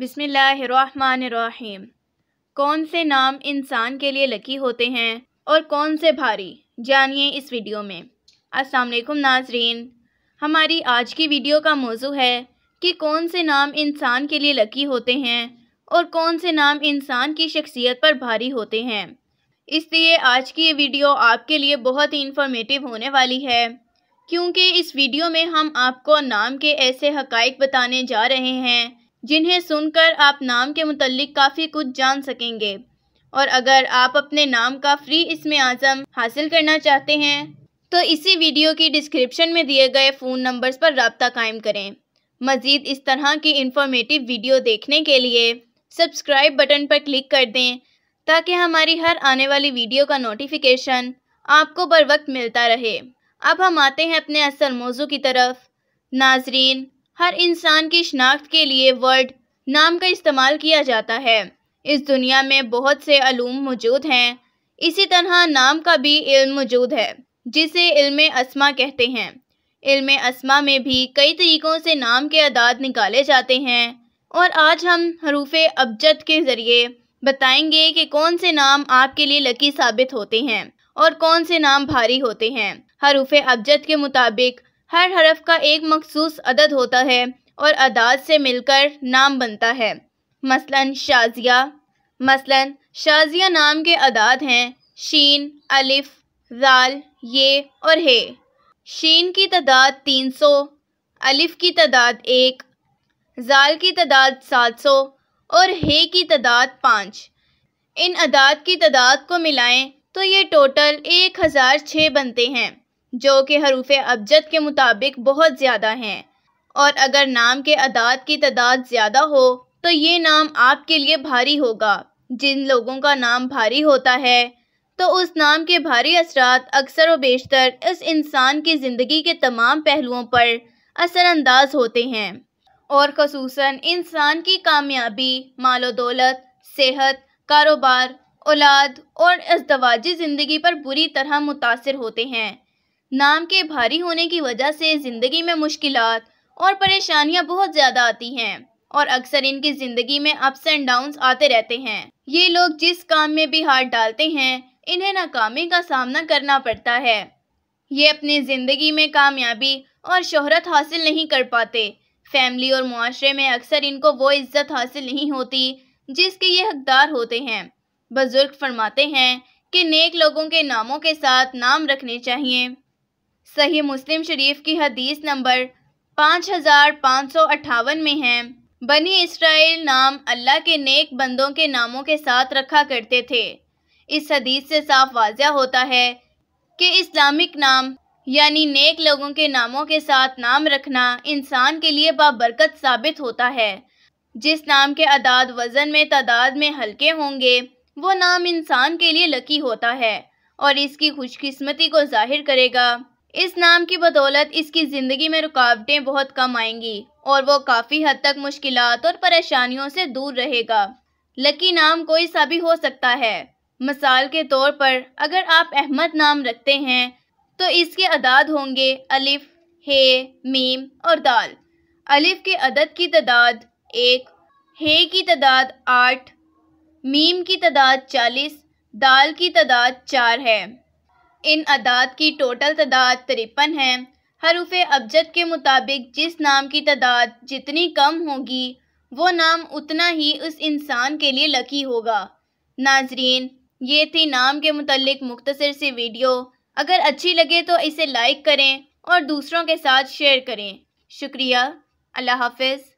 बिसमीम कौन से नाम इंसान के लिए लकी होते हैं और कौन से भारी जानिए इस वीडियो में असलकुम नाजरीन हमारी आज की वीडियो का मौजू है कि कौन से नाम इंसान के लिए लकी होते हैं और कौन से नाम इंसान की शख्सियत पर भारी होते हैं इसलिए आज की ये वीडियो आपके लिए बहुत ही इन्फॉर्मेटिव होने वाली है क्योंकि इस वीडियो में हम आपको नाम के ऐसे हकाइक बताने जा रहे हैं जिन्हें सुनकर आप नाम के मतलब काफ़ी कुछ जान सकेंगे और अगर आप अपने नाम का फ्री इसमें आज़म हासिल करना चाहते हैं तो इसी वीडियो की डिस्क्रिप्शन में दिए गए फ़ोन नंबर्स पर रबता कायम करें मज़ीद इस तरह की इन्फॉर्मेटिव वीडियो देखने के लिए सब्सक्राइब बटन पर क्लिक कर दें ताकि हमारी हर आने वाली वीडियो का नोटिफिकेशन आपको बर वक्त मिलता रहे अब हम आते हैं अपने असल मौजू की तरफ नाजरीन हर इंसान की शनाख्त के लिए वर्ड नाम का इस्तेमाल किया जाता है इस दुनिया में बहुत से अलूम मौजूद हैं इसी तरह नाम का भी इल्म मौजूद है जिसे इल्म असमा कहते हैं इल्म असमा में भी कई तरीक़ों से नाम के अदाद निकाले जाते हैं और आज हम हरूफ अबजद के ज़रिए बताएंगे कि कौन से नाम आपके लिए लकी साबित होते हैं और कौन से नाम भारी होते हैं हरूफ अबजद के मुताबिक हर हरफ का एक मखसूस अदद होता है और अदाद से मिलकर नाम बनता है मसलन शाजिया मसलन शाजिया नाम के अदाद हैं शीन अलिफ जाल ये और हे शीन की तादाद तीन सौ अलिफ की तादाद एक जाल की तादाद सात सौ और हे की तादाद पाँच इन अदाद की तादाद को मिलाएं तो ये टोटल एक हज़ार छः बनते हैं जो कि हरूफ अबजद के मुताबिक बहुत ज़्यादा हैं और अगर नाम के अदाद की तादाद ज़्यादा हो तो ये नाम आपके लिए भारी होगा जिन लोगों का नाम भारी होता है तो उस नाम के भारी असरात अक्सर व बेशतर इस इंसान की ज़िंदगी के तमाम पहलुओं पर असरानंदाज होते हैं और खसूस इंसान की कामयाबी मालो दौलत सेहत कारोबार औलाद और इस दवाजी ज़िंदगी पर बुरी तरह मुतासर होते हैं नाम के भारी होने की वजह से ज़िंदगी में मुश्किल और परेशानियां बहुत ज़्यादा आती हैं और अक्सर इनकी ज़िंदगी में अप्स एंड डाउन आते रहते हैं ये लोग जिस काम में भी हाथ डालते हैं इन्हें नाकामी का सामना करना पड़ता है ये अपनी ज़िंदगी में कामयाबी और शहरत हासिल नहीं कर पाते फैमिली और माशरे में अक्सर इनको वो इज्जत हासिल नहीं होती जिसके ये हकदार होते हैं बुज़ुर्ग फरमाते हैं कि नेक लोगों के नामों के साथ नाम रखने चाहिए सही मुस्लिम शरीफ की हदीस नंबर पाँच हज़ार पाँच सौ अट्ठावन में है बनी इसराइल नाम अल्लाह के नेक बंदों के नामों के साथ रखा करते थे इस हदीस से साफ वाजह होता है कि इस्लामिक नाम यानी नेक लोगों के नामों के साथ नाम रखना इंसान के लिए बाबरकत साबित होता है जिस नाम के अदाद वज़न में तादाद में हल्के होंगे वो नाम इंसान के लिए लकी होता है और इसकी खुशकिस्मती को जाहिर करेगा इस नाम की बदौलत इसकी ज़िंदगी में रुकावटें बहुत कम आएंगी और वो काफ़ी हद तक मुश्किल और परेशानियों से दूर रहेगा लकी नाम कोई सा भी हो सकता है मिसाल के तौर पर अगर आप अहमद नाम रखते हैं तो इसके अदाद होंगे अलिफ हे मीम और दाल अलिफ के अदद की तदाद एक हे की तदाद आठ मीम की तदाद चालीस दाल की तदाद चार है इन अदाद की टोटल तादाद तिरपन है हरूफ अबजद के मुताबिक जिस नाम की तादाद जितनी कम होगी वो नाम उतना ही उस इंसान के लिए लकी होगा नाजरीन ये थी नाम के मतलब मुख्तर सी वीडियो अगर अच्छी लगे तो इसे लाइक करें और दूसरों के साथ शेयर करें शुक्रिया अल्लाह हाफिज़